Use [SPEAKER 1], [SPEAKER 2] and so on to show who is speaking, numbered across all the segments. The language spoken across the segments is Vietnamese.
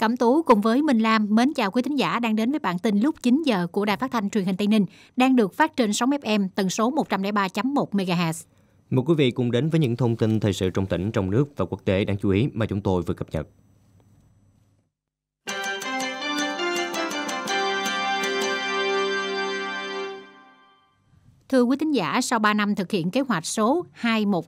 [SPEAKER 1] Cẩm Tú cùng với Minh Lam mến chào quý thính giả đang đến với bản tin lúc 9 giờ của Đài Phát thanh Truyền hình Tây Ninh đang được phát trên sóng FM tần số 103.1
[SPEAKER 2] MHz. Mời quý vị cùng đến với những thông tin thời sự trong tỉnh, trong nước và quốc tế đáng chú ý mà chúng tôi vừa cập nhật.
[SPEAKER 1] Thưa quý thính giả, sau 3 năm thực hiện kế hoạch số 210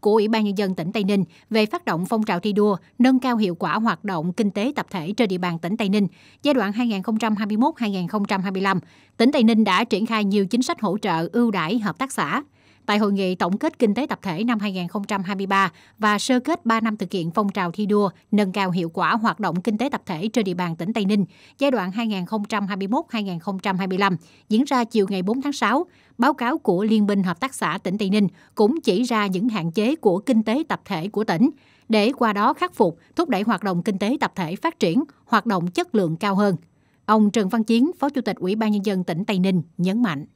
[SPEAKER 1] của Ủy ban Nhân dân tỉnh Tây Ninh về phát động phong trào thi đua, nâng cao hiệu quả hoạt động kinh tế tập thể trên địa bàn tỉnh Tây Ninh giai đoạn 2021-2025, tỉnh Tây Ninh đã triển khai nhiều chính sách hỗ trợ ưu đãi hợp tác xã. Tại hội nghị tổng kết kinh tế tập thể năm 2023 và sơ kết 3 năm thực hiện phong trào thi đua nâng cao hiệu quả hoạt động kinh tế tập thể trên địa bàn tỉnh Tây Ninh giai đoạn 2021-2025 diễn ra chiều ngày 4 tháng 6, Báo cáo của Liên minh Hợp tác xã tỉnh Tây Ninh cũng chỉ ra những hạn chế của kinh tế tập thể của tỉnh, để qua đó khắc phục, thúc đẩy hoạt động kinh tế tập thể phát triển, hoạt động chất lượng cao hơn. Ông Trần Văn Chiến, Phó Chủ tịch Ủy ban Nhân dân tỉnh Tây Ninh nhấn mạnh.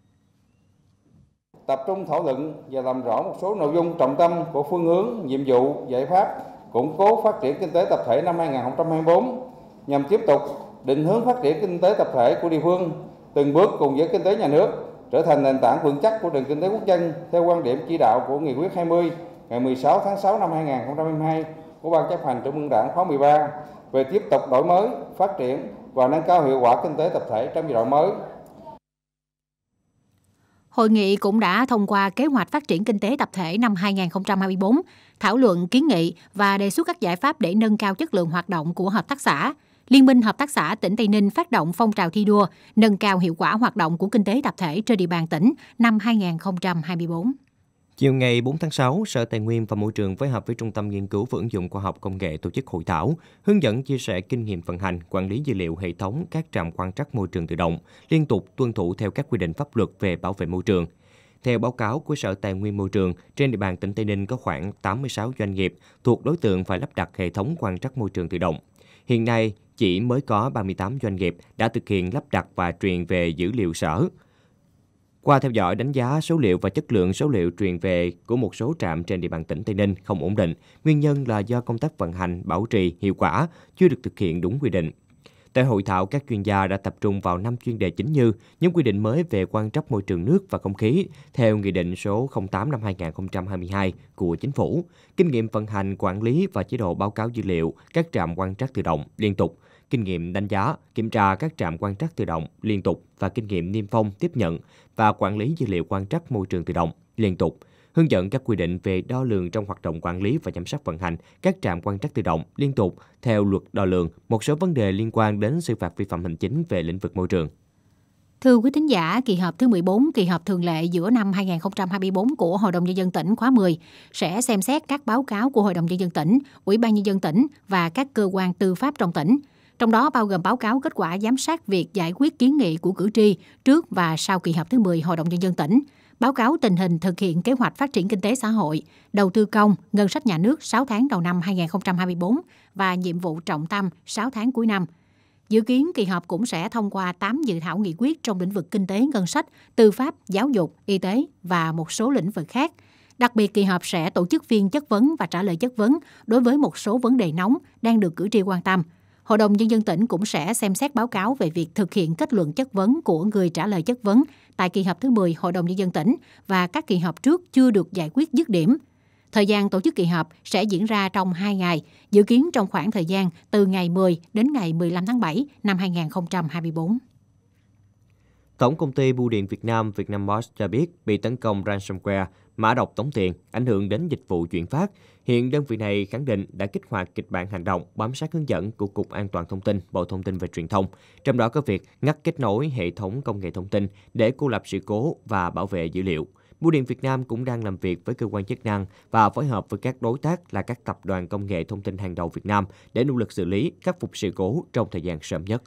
[SPEAKER 2] Tập trung thảo luận và làm rõ một số nội dung trọng tâm của phương hướng, nhiệm vụ, giải pháp củng cố phát triển kinh tế tập thể năm 2024 nhằm tiếp tục định hướng phát triển kinh tế tập thể của địa phương từng bước cùng với kinh tế nhà nước trở thành nền tảng vững chắc của nền kinh tế quốc dân theo quan điểm chỉ đạo của Nghị quyết 20 ngày 16 tháng 6 năm 2022 của Ban chấp hành Trung ương Đảng khóa 13 về tiếp tục đổi mới, phát triển và nâng cao hiệu quả kinh tế tập thể trong giai đoạn mới.
[SPEAKER 1] Hội nghị cũng đã thông qua kế hoạch phát triển kinh tế tập thể năm 2024, thảo luận kiến nghị và đề xuất các giải pháp để nâng cao chất lượng hoạt động của hợp tác xã, Liên minh Hợp tác xã tỉnh Tây Ninh phát động phong trào thi đua, nâng cao hiệu quả hoạt động của kinh tế tập thể trên địa bàn tỉnh năm 2024.
[SPEAKER 2] Chiều ngày 4 tháng 6, Sở Tài nguyên và Môi trường phối hợp với Trung tâm Nghiên cứu và Ứng dụng Khoa học Công nghệ tổ chức hội thảo, hướng dẫn chia sẻ kinh nghiệm vận hành, quản lý dữ liệu hệ thống các trạm quan trắc môi trường tự động, liên tục tuân thủ theo các quy định pháp luật về bảo vệ môi trường. Theo báo cáo của Sở Tài nguyên Môi trường, trên địa bàn tỉnh Tây Ninh có khoảng 86 doanh nghiệp thuộc đối tượng phải lắp đặt hệ thống quan trắc môi trường tự động. Hiện nay, chỉ mới có 38 doanh nghiệp đã thực hiện lắp đặt và truyền về dữ liệu sở. Qua theo dõi đánh giá số liệu và chất lượng số liệu truyền về của một số trạm trên địa bàn tỉnh Tây Ninh không ổn định, nguyên nhân là do công tác vận hành, bảo trì hiệu quả chưa được thực hiện đúng quy định. Tại hội thảo, các chuyên gia đã tập trung vào năm chuyên đề chính như những quy định mới về quan trắc môi trường nước và không khí theo Nghị định số 08 năm 2022 của Chính phủ, kinh nghiệm vận hành, quản lý và chế độ báo cáo dữ liệu các trạm quan trắc tự động liên tục, kinh nghiệm đánh giá, kiểm tra các trạm quan trắc tự động liên tục và kinh nghiệm niêm phong tiếp nhận và quản lý dữ liệu quan trắc môi trường tự động liên tục – hướng dẫn các quy định về đo lường trong hoạt động quản lý và giám sát vận hành các trạm quan trắc tự động liên tục theo luật đo lường, một số vấn đề liên quan đến xử phạt vi phạm hành chính về lĩnh vực môi trường.
[SPEAKER 1] Thưa quý thính giả, kỳ họp thứ 14, kỳ họp thường lệ giữa năm 2024 của Hội đồng Nhân dân tỉnh khóa 10 sẽ xem xét các báo cáo của Hội đồng Nhân dân tỉnh, Ủy ban Nhân dân tỉnh và các cơ quan tư pháp trong tỉnh, trong đó bao gồm báo cáo kết quả giám sát việc giải quyết kiến nghị của cử tri trước và sau kỳ họp thứ 10 Hội đồng Nhân dân tỉnh, báo cáo tình hình thực hiện kế hoạch phát triển kinh tế xã hội, đầu tư công, ngân sách nhà nước 6 tháng đầu năm 2024 và nhiệm vụ trọng tâm 6 tháng cuối năm. Dự kiến kỳ họp cũng sẽ thông qua 8 dự thảo nghị quyết trong lĩnh vực kinh tế ngân sách, tư pháp, giáo dục, y tế và một số lĩnh vực khác. Đặc biệt kỳ họp sẽ tổ chức phiên chất vấn và trả lời chất vấn đối với một số vấn đề nóng đang được cử tri quan tâm. Hội đồng Nhân dân tỉnh cũng sẽ xem xét báo cáo về việc thực hiện kết luận chất vấn của người trả lời chất vấn tại kỳ họp thứ 10 Hội đồng Nhân dân tỉnh và các kỳ họp trước chưa được giải quyết dứt điểm. Thời gian tổ chức kỳ họp sẽ diễn ra trong 2 ngày, dự kiến trong khoảng thời gian từ ngày 10 đến ngày 15 tháng 7 năm 2024.
[SPEAKER 2] Tổng công ty Bưu điện Việt Nam Vietnam Vietnampost cho biết bị tấn công ransomware, mã độc tống tiền, ảnh hưởng đến dịch vụ chuyển phát. Hiện đơn vị này khẳng định đã kích hoạt kịch bản hành động bám sát hướng dẫn của Cục An toàn Thông tin, Bộ Thông tin và Truyền thông, trong đó có việc ngắt kết nối hệ thống công nghệ thông tin để cô lập sự cố và bảo vệ dữ liệu. Bưu điện Việt Nam cũng đang làm việc với cơ quan chức năng và phối hợp với các đối tác là các tập đoàn công nghệ thông tin hàng đầu Việt Nam để nỗ lực xử lý khắc phục sự cố trong thời gian sớm nhất.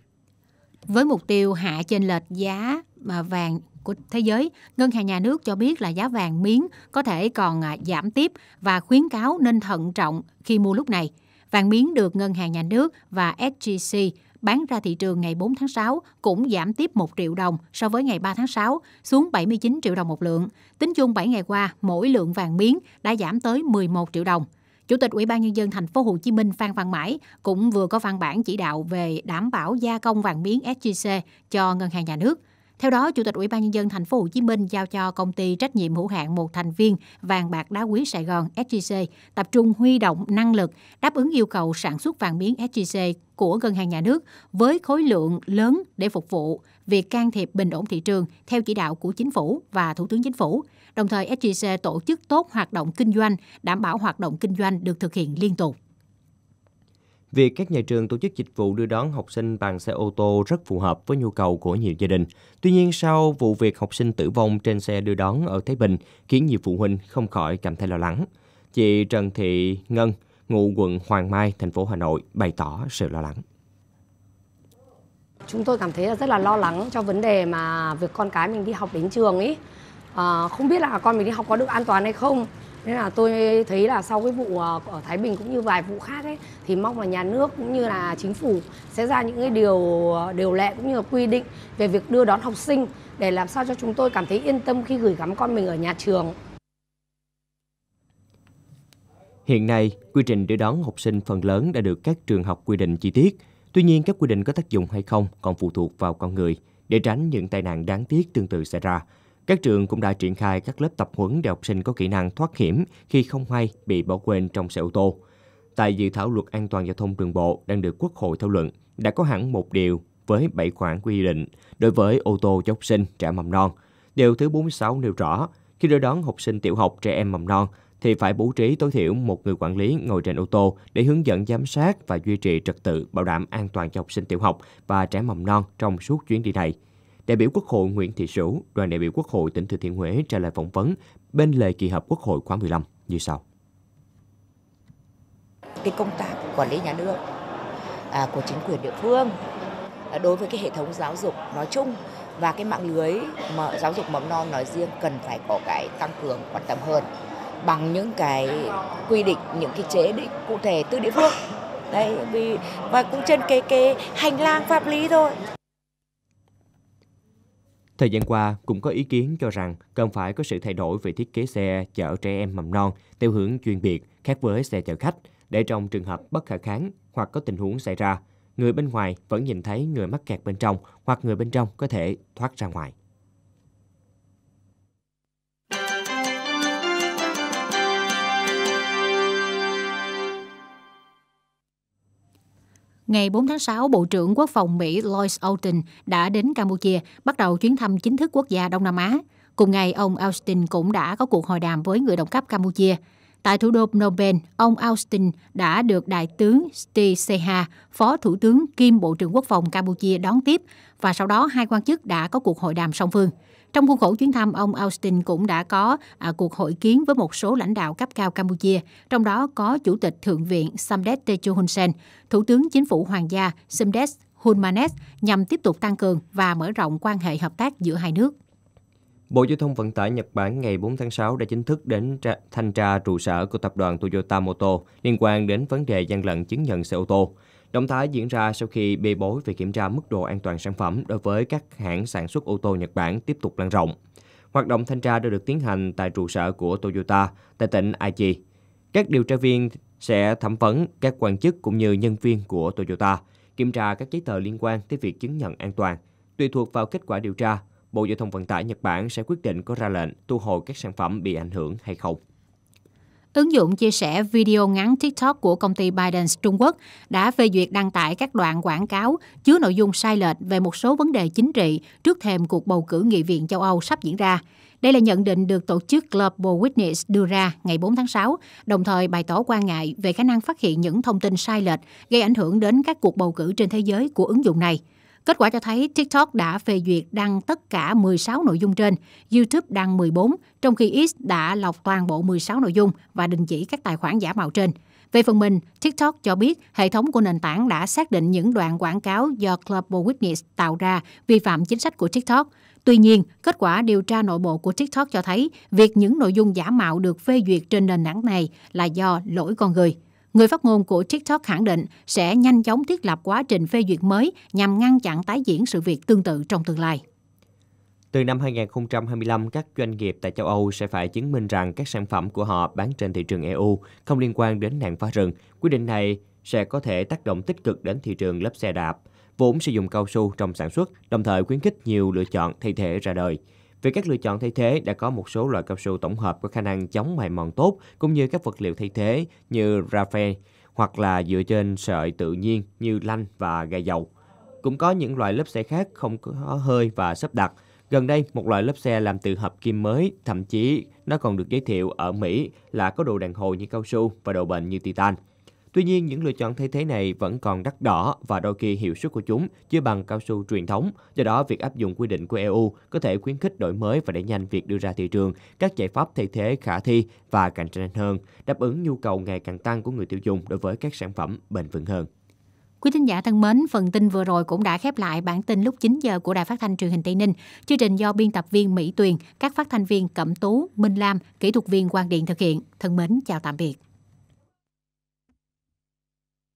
[SPEAKER 1] Với mục tiêu hạ trên lệch giá mà vàng của thế giới, Ngân hàng Nhà nước cho biết là giá vàng miếng có thể còn à, giảm tiếp và khuyến cáo nên thận trọng khi mua lúc này. Vàng miếng được Ngân hàng Nhà nước và SGC bán ra thị trường ngày 4 tháng 6 cũng giảm tiếp 1 triệu đồng so với ngày 3 tháng 6 xuống 79 triệu đồng một lượng. Tính chung 7 ngày qua, mỗi lượng vàng miếng đã giảm tới 11 triệu đồng. Chủ tịch Ủy ban nhân dân thành phố Hồ Chí Minh Phan Văn Mãi cũng vừa có văn bản chỉ đạo về đảm bảo gia công vàng miếng SJC cho ngân hàng nhà nước. Theo đó, Chủ tịch Ủy ban nhân dân thành phố Hồ Chí Minh giao cho công ty trách nhiệm hữu hạn một thành viên vàng bạc đá quý Sài Gòn SJC tập trung huy động năng lực đáp ứng yêu cầu sản xuất vàng miếng SJC của ngân hàng nhà nước với khối lượng lớn để phục vụ việc can thiệp bình ổn thị trường theo chỉ đạo của chính phủ và Thủ tướng Chính phủ Đồng thời, SJC tổ chức tốt hoạt động kinh doanh, đảm bảo hoạt động kinh doanh được thực hiện liên tục.
[SPEAKER 2] Việc các nhà trường tổ chức dịch vụ đưa đón học sinh bằng xe ô tô rất phù hợp với nhu cầu của nhiều gia đình. Tuy nhiên, sau vụ việc học sinh tử vong trên xe đưa đón ở Thái Bình, khiến nhiều phụ huynh không khỏi cảm thấy lo lắng. Chị Trần Thị Ngân, ngụ quận Hoàng Mai, thành phố Hà Nội, bày tỏ sự lo lắng.
[SPEAKER 1] Chúng tôi cảm thấy rất là lo lắng cho vấn đề mà việc con cái mình đi học đến trường ấy uh, không biết là con mình đi học có được an toàn hay không nên là tôi thấy là sau cái vụ ờ, ở Thái Bình cũng như vài vụ khác ấy thì mong là nhà nước cũng như là chính phủ sẽ ra những cái điều ờ, điều lệ cũng như là quy định về việc đưa đón học sinh để làm sao cho chúng tôi cảm thấy yên tâm khi gửi gắm con mình ở nhà trường.
[SPEAKER 2] Hiện nay, quy trình đưa đón học sinh phần lớn đã được các trường học quy định chi tiết. Tuy nhiên, các quy định có tác dụng hay không còn phụ thuộc vào con người để tránh những tai nạn đáng tiếc tương tự xảy ra. Các trường cũng đã triển khai các lớp tập huấn để học sinh có kỹ năng thoát hiểm khi không may bị bỏ quên trong xe ô tô. Tại dự thảo luật an toàn giao thông đường bộ đang được Quốc hội thảo luận, đã có hẳn một điều với 7 khoản quy định đối với ô tô cho học sinh trẻ mầm non. Điều thứ 46 nêu rõ, khi đưa đón học sinh tiểu học trẻ em mầm non thì phải bố trí tối thiểu một người quản lý ngồi trên ô tô để hướng dẫn giám sát và duy trì trật tự bảo đảm an toàn cho học sinh tiểu học và trẻ mầm non trong suốt chuyến đi này. Đại biểu Quốc hội Nguyễn Thị Sửu, đoàn đại biểu Quốc hội tỉnh Thừa Thiên Huế trả lời phỏng vấn bên lề kỳ họp Quốc hội khóa 15 như sau.
[SPEAKER 1] Cái công tác quản lý nhà nước à, của chính quyền địa phương à, đối với cái hệ thống giáo dục nói chung và cái mạng lưới mà giáo dục mầm non nói riêng cần phải có cái tăng cường quan tâm hơn bằng những cái quy định những cái chế định cụ thể từ địa phương đấy vì và cũng trên cái cái hành lang pháp lý thôi
[SPEAKER 2] Thời gian qua, cũng có ý kiến cho rằng cần phải có sự thay đổi về thiết kế xe chở trẻ em mầm non theo hướng chuyên biệt khác với xe chở khách, để trong trường hợp bất khả kháng hoặc có tình huống xảy ra, người bên ngoài vẫn nhìn thấy người mắc kẹt bên trong hoặc người bên trong có thể thoát ra ngoài.
[SPEAKER 1] Ngày 4 tháng 6, Bộ trưởng Quốc phòng Mỹ Lloyd Austin đã đến Campuchia, bắt đầu chuyến thăm chính thức quốc gia Đông Nam Á. Cùng ngày, ông Austin cũng đã có cuộc hội đàm với người đồng cấp Campuchia. Tại thủ đô Phnom Penh, ông Austin đã được Đại tướng Steve Seha, Phó Thủ tướng kiêm Bộ trưởng Quốc phòng Campuchia đón tiếp và sau đó hai quan chức đã có cuộc hội đàm song phương. Trong khuôn khổ chuyến thăm, ông Austin cũng đã có à, cuộc hội kiến với một số lãnh đạo cấp cao Campuchia, trong đó có Chủ tịch Thượng viện Samdech Techo Hun Sen, Thủ tướng Chính phủ Hoàng gia Samdech Hun Manet nhằm tiếp tục tăng cường và mở rộng quan hệ hợp tác giữa hai nước.
[SPEAKER 2] Bộ Giao thông Vận tải Nhật Bản ngày 4 tháng 6 đã chính thức đến thanh tra trụ sở của tập đoàn Toyota Motor liên quan đến vấn đề gian lận chứng nhận xe ô tô. Động thái diễn ra sau khi bê bối về kiểm tra mức độ an toàn sản phẩm đối với các hãng sản xuất ô tô Nhật Bản tiếp tục lan rộng. Hoạt động thanh tra đã được tiến hành tại trụ sở của Toyota tại tỉnh Aichi. Các điều tra viên sẽ thẩm vấn các quan chức cũng như nhân viên của Toyota, kiểm tra các giấy tờ liên quan tới việc chứng nhận an toàn. Tùy thuộc vào kết quả điều tra, Bộ Giao thông Vận tải Nhật Bản sẽ quyết định có ra lệnh thu hồi các sản phẩm bị ảnh hưởng hay không.
[SPEAKER 1] Ứng dụng chia sẻ video ngắn TikTok của công ty Biden Trung Quốc đã phê duyệt đăng tải các đoạn quảng cáo chứa nội dung sai lệch về một số vấn đề chính trị trước thềm cuộc bầu cử nghị viện châu Âu sắp diễn ra. Đây là nhận định được tổ chức Global Witness đưa ra ngày 4 tháng 6, đồng thời bày tỏ quan ngại về khả năng phát hiện những thông tin sai lệch gây ảnh hưởng đến các cuộc bầu cử trên thế giới của ứng dụng này. Kết quả cho thấy TikTok đã phê duyệt đăng tất cả 16 nội dung trên, YouTube đăng 14, trong khi X đã lọc toàn bộ 16 nội dung và đình chỉ các tài khoản giả mạo trên. Về phần mình, TikTok cho biết hệ thống của nền tảng đã xác định những đoạn quảng cáo do Global Witness tạo ra vi phạm chính sách của TikTok. Tuy nhiên, kết quả điều tra nội bộ của TikTok cho thấy việc những nội dung giả mạo được phê duyệt trên nền tảng này là do lỗi con người. Người phát ngôn của TikTok khẳng định sẽ nhanh chóng thiết lập quá trình phê duyệt mới nhằm ngăn chặn tái diễn sự việc tương tự trong
[SPEAKER 2] tương lai. Từ năm 2025, các doanh nghiệp tại châu Âu sẽ phải chứng minh rằng các sản phẩm của họ bán trên thị trường EU không liên quan đến nạn phá rừng. Quy định này sẽ có thể tác động tích cực đến thị trường lớp xe đạp, vốn sử dụng cao su trong sản xuất, đồng thời khuyến khích nhiều lựa chọn thay thế ra đời. Về các lựa chọn thay thế, đã có một số loại cao su tổng hợp có khả năng chống mài mòn tốt, cũng như các vật liệu thay thế như rafe hoặc là dựa trên sợi tự nhiên như lanh và gai dầu. Cũng có những loại lớp xe khác không có hơi và sắp đặt. Gần đây, một loại lớp xe làm từ hợp kim mới, thậm chí nó còn được giới thiệu ở Mỹ là có độ đàn hồi như cao su và độ bền như titan. Tuy nhiên, những lựa chọn thay thế này vẫn còn đắt đỏ và đôi khi hiệu suất của chúng chưa bằng cao su truyền thống. Do đó, việc áp dụng quy định của EU có thể khuyến khích đổi mới và đẩy nhanh việc đưa ra thị trường các giải pháp thay thế khả thi và cạnh tranh hơn, đáp ứng nhu cầu ngày càng tăng của người tiêu dùng đối với các sản phẩm bền vững hơn.
[SPEAKER 1] Quý thính giả thân mến, phần tin vừa rồi cũng đã khép lại bản tin lúc 9 giờ của Đài Phát thanh Truyền hình Tây Ninh. Chương trình do biên tập viên Mỹ Tuyền, các phát thanh viên Cẩm Tú, Minh Lam, kỹ thuật viên Quang Điện thực hiện. Thân mến, chào tạm biệt.